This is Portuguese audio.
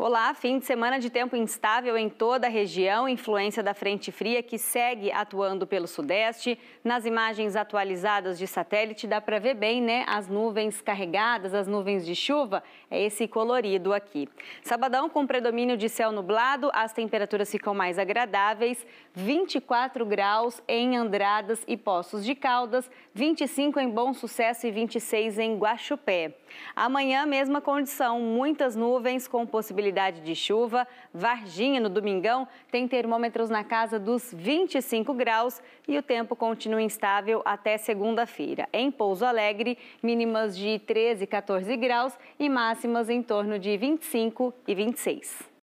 Olá, fim de semana de tempo instável em toda a região, influência da frente fria que segue atuando pelo sudeste. Nas imagens atualizadas de satélite dá para ver bem, né, as nuvens carregadas, as nuvens de chuva, é esse colorido aqui. Sabadão com predomínio de céu nublado, as temperaturas ficam mais agradáveis, 24 graus em Andradas e Poços de Caldas, 25 em Bom Sucesso e 26 em Guaxupé. Amanhã mesma condição, muitas nuvens com possibilidade possibilidade de chuva. Varginha, no domingão, tem termômetros na casa dos 25 graus e o tempo continua instável até segunda-feira. Em Pouso Alegre, mínimas de 13, 14 graus e máximas em torno de 25 e 26.